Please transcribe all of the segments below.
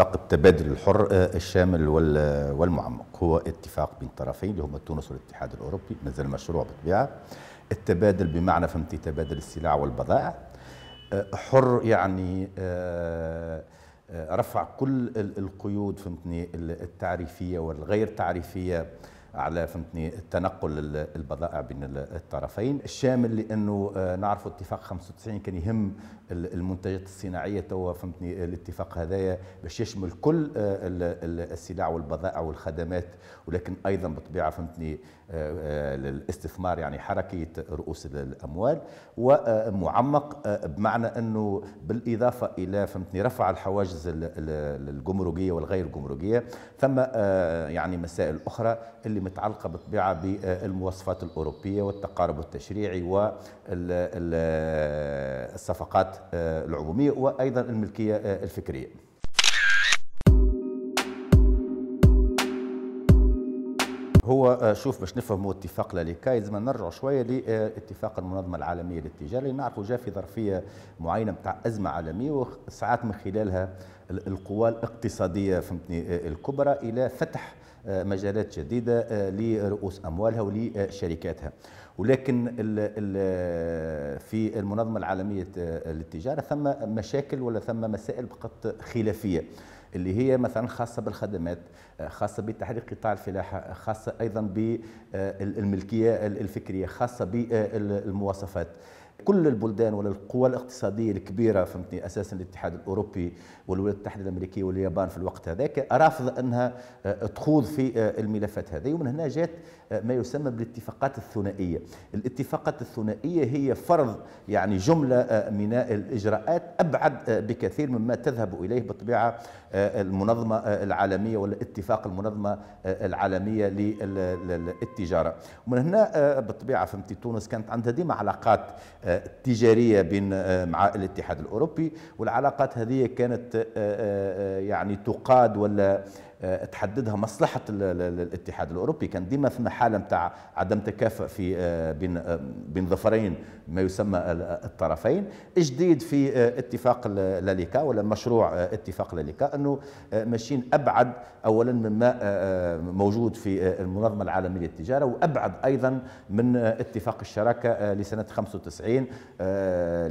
اتفاق التبادل الحر آه، الشامل آه، والمعمق هو اتفاق بين طرفين اللي هما تونس والاتحاد الاوروبي مازال مشروع بالطبيعه التبادل بمعنى فهمتي تبادل السلع والبضائع آه، حر يعني رفع كل القيود فهمتني التعريفيه والغير تعريفيه على فهمتني تنقل البضائع بين الطرفين الشامل لانه آه، نعرف اتفاق 95 كان يهم المنتجات الصناعيه توا فهمتني الاتفاق هذايا باش يشمل كل آه، السلع والبضائع والخدمات ولكن ايضا بطبيعه فهمتني آه، آه، للاستثمار يعني حركية رؤوس الأموال ومعمق آه، بمعنى أنه بالإضافة إلى فهمتني رفع الحواجز الجمركية والغير جمركية ثم يعني مسائل أخرى اللي متعلقة بالطبيعة بالمواصفات الأوروبية والتقارب التشريعي والصفقات العمومية وأيضا الملكية الفكرية هو آه، شوف باش نفهموا اتفاق لاليكا لازم نرجعوا شويه لاتفاق المنظمه العالميه للتجاره اللي نعرفوا جاء في ظرفيه معينه نتاع ازمه عالميه وساعات من خلالها القوى الاقتصاديه فهمتني آه، الكبرى الى فتح آه، مجالات جديدة آه، لرؤوس أموالها ولشركاتها ولكن آه، في المنظمة العالمية للتجارة ثم مشاكل ولا ثم مسائل بقت خلافية اللي هي مثلا خاصة بالخدمات خاصة بتحرير قطاع الفلاحة خاصة أيضا بالملكية الفكرية خاصة بالمواصفات كل البلدان والقوى الاقتصادية الكبيرة فهمتني أساسا الاتحاد الأوروبي والولايات المتحدة الأمريكية واليابان في الوقت هذاك رافضة أنها آه، تخوض في آه، الملفات هذه ومن هنا جاءت آه، ما يسمى بالاتفاقات الثنائية الاتفاقات الثنائية هي فرض يعني جملة من الإجراءات أبعد بكثير مما تذهب إليه بطبيعة المنظمة العالمية ولا اتفاق المنظمة العالمية للتجارة ومن هنا بالطبيعة فهمتي تونس كانت عندها ديما علاقات التجاريه بين آه، مع الاتحاد الاوروبي والعلاقات هذه كانت آه، آه، يعني تقاد ولا آه، تحددها مصلحة الاتحاد الأوروبي كان ديما ثم حالة متاع عدم تكافؤ في آه، بين آه، بين ظفرين ما يسمى الطرفين جديد في اتفاق لاليكا ولا مشروع اتفاق لاليكا أنه ماشيين أبعد أولا مما موجود في المنظمة العالمية للتجارة وأبعد أيضا من اتفاق الشراكة لسنة 95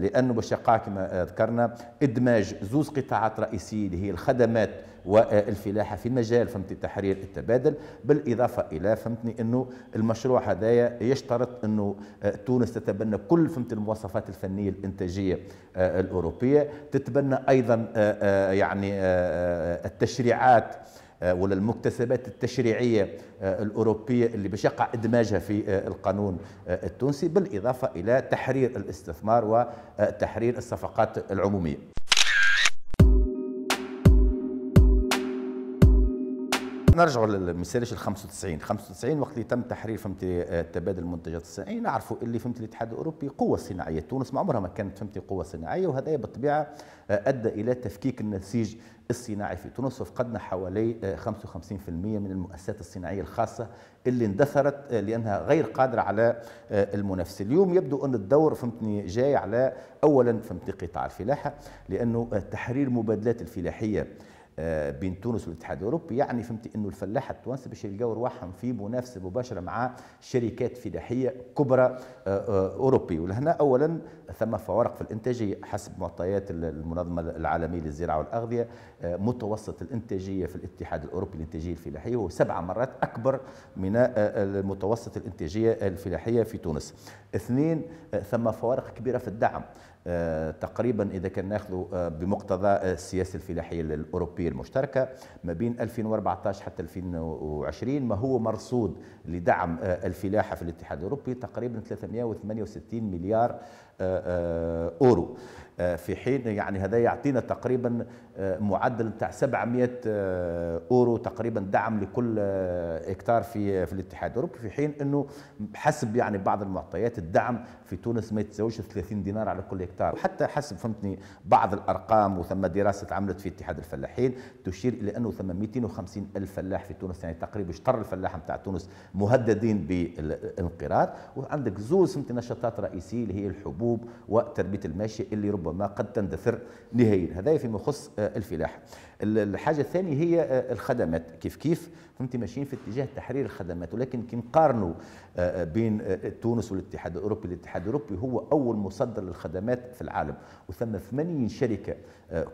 لأنه باش كما ذكرنا إدماج زوز قطاعات رئيسية اللي هي الخدمات والفلاحه في مجال فهمتني تحرير التبادل بالاضافه الى فهمتني انه المشروع هذايا يشترط انه آه، تونس تتبنى كل فهمت المواصفات الفنيه الانتاجيه آه، الاوروبيه تتبنى ايضا آه، يعني التشريعات ولا المكتسبات التشريعية الأوروبية اللي باش يقع إدماجها في القانون التونسي بالإضافة إلى تحرير الاستثمار وتحرير الصفقات العمومية نرجعوا للمثالش ال 95 95 وقت اللي تم تحرير فهمتي آه، تبادل المنتجات الصناعيه نعرفوا اللي فهمتي الاتحاد الاوروبي قوه صناعيه تونس ما عمرها ما كانت فهمتي قوه صناعيه وهذا بالطبيعه آه، ادى الى تفكيك النسيج الصناعي في تونس وفقدنا حوالي 55% آه، من المؤسسات الصناعيه الخاصه اللي اندثرت لانها غير قادره على المنافسه اليوم يبدو ان الدور فهمتني جاي على اولا فهمتي قطاع الفلاحه لانه تحرير مبادلات الفلاحيه آه، بين تونس والاتحاد الاوروبي يعني فهمت انه الفلاح التونسي باش يلقاو رواحهم في منافسه مباشره مع شركات فلاحيه كبرى آه، آه، اوروبيه ولهنا اولا ثم فوارق في الانتاجيه حسب معطيات المنظمه العالميه للزراعه والاغذيه متوسط الانتاجيه في الاتحاد الاوروبي الانتاجيه الفلاحيه هو سبع مرات اكبر من متوسط الانتاجيه الفلاحيه في تونس اثنين ثم فوارق كبيره في الدعم آه، تقريبا إذا كان ناخذه آه، بمقتضى آه، السياسة الفلاحية الأوروبية المشتركة ما بين 2014 حتى 2020 ما هو مرصود لدعم الفلاحة في الاتحاد الأوروبي تقريبا 368 مليار أورو آه، في حين يعني هذا يعطينا تقريبا آه، معدل بتاع 700 آه، اورو تقريبا دعم لكل هكتار في في الاتحاد الاوروبي في حين انه حسب يعني بعض المعطيات الدعم في تونس ما يتزوجش 30 دينار على كل هكتار وحتى حسب فهمتني بعض الارقام وثم دراسه عملت في اتحاد الفلاحين تشير الى انه ثم 250 الف فلاح في تونس يعني تقريبا اشطر الفلاح نتاع تونس مهددين بالانقراض وعندك زوز فهمتني نشاطات رئيسيه اللي هي الحبوب وتربيه الماشيه اللي ربما وما قد تندثر نهائيا هذا فيما يخص آه، الفلاحه الحاجه الثانيه هي آه، الخدمات كيف كيف فهمتي ماشيين في اتجاه تحرير الخدمات ولكن كي نقارنوا آه، آه، بين تونس والاتحاد الاوروبي الاتحاد الاوروبي هو اول مصدر للخدمات في العالم وثم 80 شركه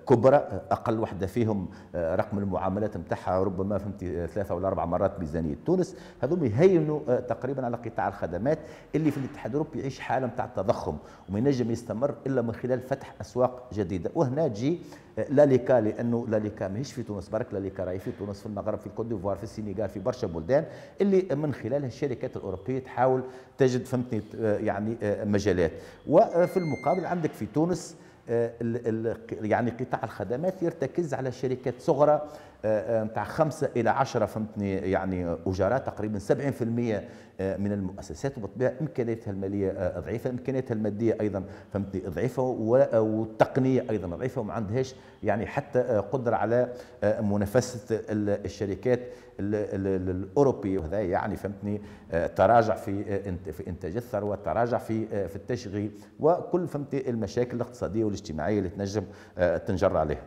كبرى اقل وحده فيهم رقم المعاملات نتاعها ربما فهمتي ثلاثه ولا اربع مرات ميزانيه تونس هذوما يهينوا تقريبا على قطاع الخدمات اللي في الاتحاد الاوروبي يعيش حاله نتاع التضخم وما ينجم يستمر الا من خلال فتح اسواق جديده وهنا تجي لاليكا لانه لاليكا ماهيش في تونس برك لاليكا راهي في تونس في المغرب في الكوت ديفوار في السنغال في برشا بلدان اللي من خلالها الشركات الاوروبيه تحاول تجد فهمتني آه، يعني آه، مجالات وفي المقابل عندك في تونس آه، يعني قطاع الخدمات يرتكز على شركات صغرى نتاع خمسة إلى عشرة فهمتني يعني اجارات تقريبا 70% آه، من المؤسسات وبالطبيعة إمكانياتها المالية آه، ضعيفة إمكانياتها المادية أيضا فهمتني ضعيفة والتقنية أيضا ضعيفة وما عندهاش يعني حتى آه، قدرة على منافسة الشركات الاوروبيه وهذا يعني فهمتني تراجع في في انتاج الثروه تراجع في في التشغيل وكل فهمتني المشاكل الاقتصاديه والاجتماعيه اللي تنجم تنجر عليها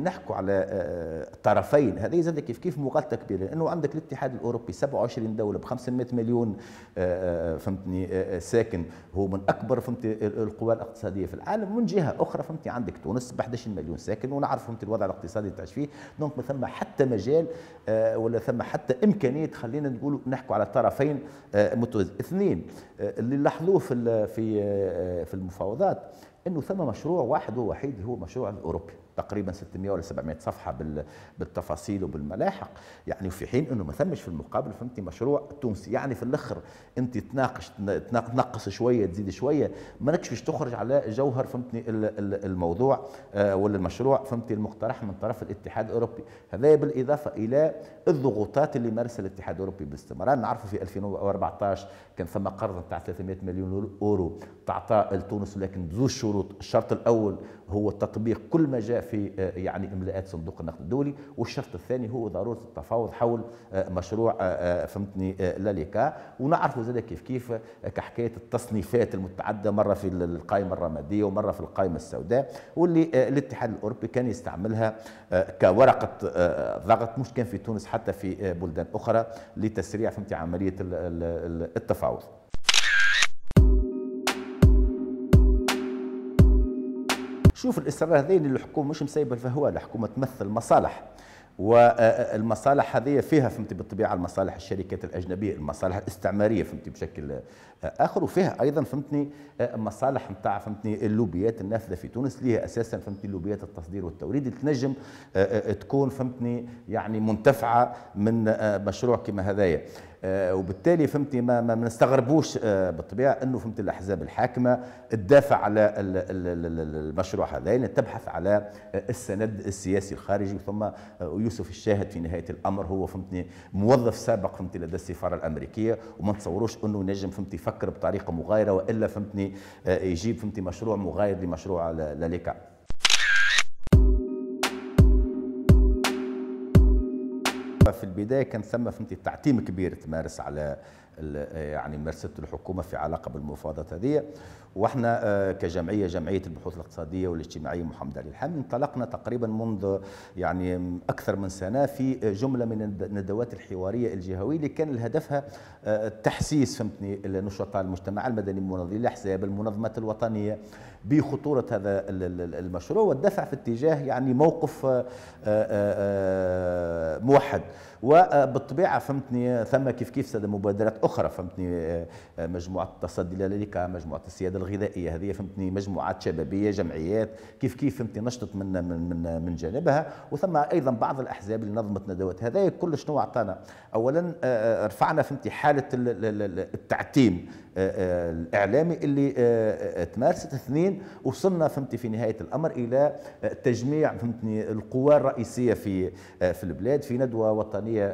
نحكوا على آه، آه، طرفين هذه زاد كيف كيف مغطى كبير لانه عندك الاتحاد الاوروبي 27 دوله ب 500 مليون آه، فهمتني ساكن هو من اكبر فهمتي القوى الاقتصاديه في العالم من جهه اخرى فهمتني عندك تونس ب 11 مليون ساكن ونعرف فهمتي الوضع الاقتصادي تعيش فيه دونك ما ثم حتى مجال ولا ثم حتى امكانيه خلينا نقولوا نحكوا على طرفين متوازنين اثنين اللي لاحظوه في في في المفاوضات انه ثم مشروع واحد ووحيد هو مشروع الاوروبي تقريبا 600 ولا 700 صفحه بالتفاصيل وبالملاحق يعني في حين انه ما ثمش في المقابل فهمتي مشروع تونسي يعني في الاخر انت تناقش تنقص شويه تزيد شويه مالكش باش تخرج على جوهر فهمتني الموضوع آه، ولا المشروع فهمتي المقترح من طرف الاتحاد الاوروبي هذا بالاضافه الى الضغوطات اللي مارس الاتحاد الاوروبي باستمرار نعرفوا في 2014 كان ثم قرض نتاع 300 مليون اورو تعطى لتونس ولكن بزوج شروط شروط الشرط الأول هو تطبيق كل ما جاء في آه، يعني إملاءات صندوق النقد الدولي والشرط الثاني هو ضرورة التفاوض حول آه، مشروع آه، فهمتني لاليكا ونعرفوا زاد كيف كيف كحكاية التصنيفات المتعددة مرة في القائمة الرمادية ومرة في القائمة السوداء واللي الاتحاد الأوروبي كان يستعملها كورقة ضغط مش كان في تونس حتى في بلدان أخرى لتسريع فهمتي عملية التفاوض شوف الإصرار هذين اللي الحكومة مش مسيبة الفهوة الحكومة تمثل مصالح والمصالح آه، آه، هذه فيها فهمتي بالطبيعه المصالح الشركات الاجنبيه المصالح الاستعماريه فهمتي بشكل آه، اخر وفيها ايضا فهمتني مصالح نتاع فهمتني اللوبيات النافذه في تونس اللي هي اساسا فهمتني لوبيات التصدير والتوريد اللي تنجم تكون فهمتني يعني منتفعه من مشروع كما هذايا آه، وبالتالي فهمتي ما, ما نستغربوش آه، بالطبيعه انه فهمت الاحزاب الحاكمه تدافع على المشروع هذا يعني تبحث على آه، السند السياسي الخارجي ثم يوسف الشاهد في نهايه الامر هو فهمتني موظف سابق فهمتي لدى السفاره الامريكيه وما نتصوروش انه نجم فهمتي يفكر بطريقه مغايره والا فهمتني يجيب فهمتي مشروع مغاير لمشروع لليكا في البدايه كان ثم فهمتي تعتيم كبير تمارس على يعني ممارسه الحكومه في علاقه بالمفاوضات هذه واحنا آه، كجمعيه جمعيه البحوث الاقتصاديه والاجتماعيه محمد علي الحامد انطلقنا تقريبا منذ يعني اكثر من سنه في جمله من الندوات الحواريه الجهويه اللي كان هدفها آه، تحسيس فهمتني لنشطاء المجتمع المدني منظمي الاحزاب المنظمات الوطنيه بخطوره هذا المشروع والدفع في اتجاه يعني موقف آه، موحد وبالطبيعه فهمتني ثم كيف كيف مبادرات اخرى فهمتني آه، آه، مجموعه التصدي للريكا مجموعه السياده الغذائيه هذه فهمتني مجموعات شبابيه جمعيات كيف كيف فهمتني نشطت من من من, من جانبها وثم ايضا بعض الاحزاب اللي نظمت ندوات هذا كل شنو اعطانا اولا آه، رفعنا فهمتني حاله التعتيم آه، آه، الاعلامي اللي آه، تمارست اثنين وصلنا فهمتي في نهايه الامر الى تجميع فهمتني القوى الرئيسيه في في البلاد في ندوه وطنيه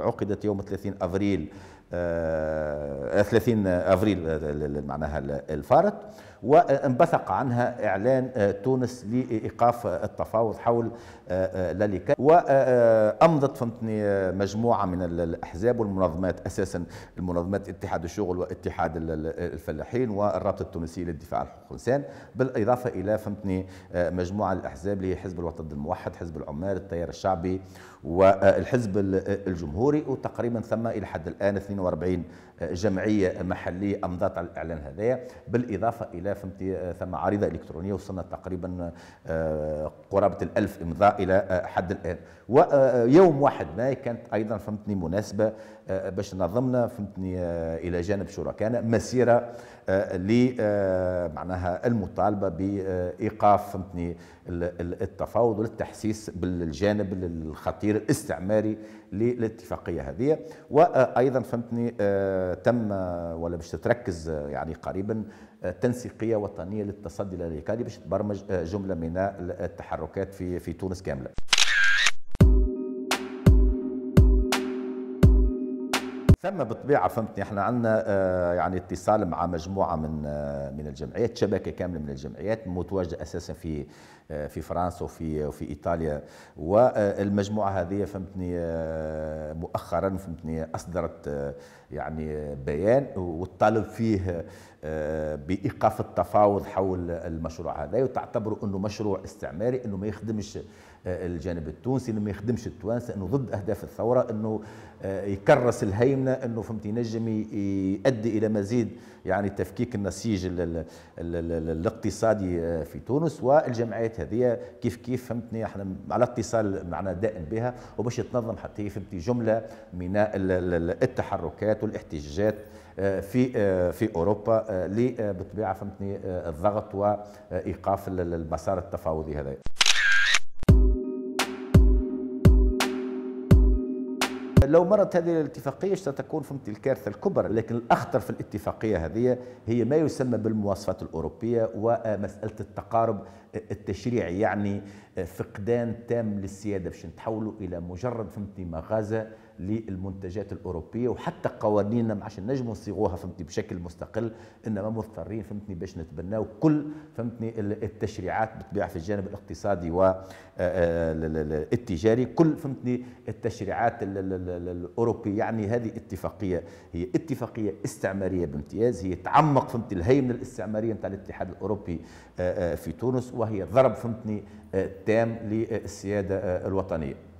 عقدت يوم 30 افريل 30 آه، افريل معناها الفارط وانبثق عنها اعلان آه، تونس لايقاف التفاوض حول آه، لاليكا وامضت فهمتني مجموعه من الاحزاب والمنظمات اساسا المنظمات اتحاد الشغل واتحاد الفلاحين والرابطه التونسيه للدفاع عن حقوق الانسان بالاضافه الى فهمتني مجموعه الاحزاب اللي هي حزب الوطن الموحد حزب العمال التيار الشعبي والحزب الجمهوري وتقريبا ثم الى حد الان 42 جمعيه محليه امضت على الاعلان هذايا بالاضافه الى فهمتي ثم عريضه الكترونيه وصلنا تقريبا آه، قرابه الألف امضاء الى آه، حد الان ويوم آه، واحد ماي كانت ايضا فهمتني مناسبه باش نظمنا فهمتني الى جانب شركائنا مسيره ل معناها المطالبه بايقاف فهمتني التفاوض والتحسيس بالجانب الخطير الاستعماري للاتفاقيه هذه وايضا فهمتني تم ولا باش تتركز يعني قريبا تنسيقيه وطنيه للتصدي للارهاق باش تبرمج جمله من التحركات في في تونس كامله تم بطبيعة فهمتني احنا عندنا آه، يعني اتصال مع مجموعه من آه، من الجمعيات شبكه كامله من الجمعيات متواجده اساسا في آه، في فرنسا وفي وفي ايطاليا والمجموعه هذه فهمتني مؤخرا فهمتني اصدرت يعني بيان والطالب فيه بايقاف التفاوض حول المشروع هذا وتعتبروا انه مشروع استعماري انه ما يخدمش آه، الجانب التونسي انه ما يخدمش التوانسه انه ضد اهداف الثوره انه آه، يكرس الهيمنه انه فهمت ينجم يؤدي الى مزيد يعني تفكيك النسيج الاقتصادي آه، في تونس والجمعيات هذه كيف كيف فهمتني احنا على اتصال معنا دائم بها وباش تنظم حتى فهمتي جمله من التحركات والاحتجاجات في في اوروبا لبالطبيعه آه، فهمتني آه، الضغط وايقاف المسار التفاوضي هذا لو مرت هذه الاتفاقية ستكون فهمت الكارثة الكبرى لكن الأخطر في الاتفاقية هذه هي ما يسمى بالمواصفات الأوروبية ومسألة التقارب التشريعي يعني آه، فقدان تام للسياده باش نتحولوا الى مجرد فهمتني مغازه للمنتجات الاوروبيه وحتى قوانيننا ما عادش نجموا نصيغوها فهمتني بشكل مستقل انما مضطرين فهمتني باش نتبناو كل فهمتني التشريعات بالطبيعه في الجانب الاقتصادي والتجاري آه، آه، كل فهمتني التشريعات الاوروبيه يعني هذه اتفاقيه هي اتفاقيه استعماريه بامتياز هي تعمق فهمتني الهيمنه الاستعماريه نتاع الاتحاد الاوروبي في تونس و والله هي ضرب فهمتني آه، تام للسياده آه، الوطنيه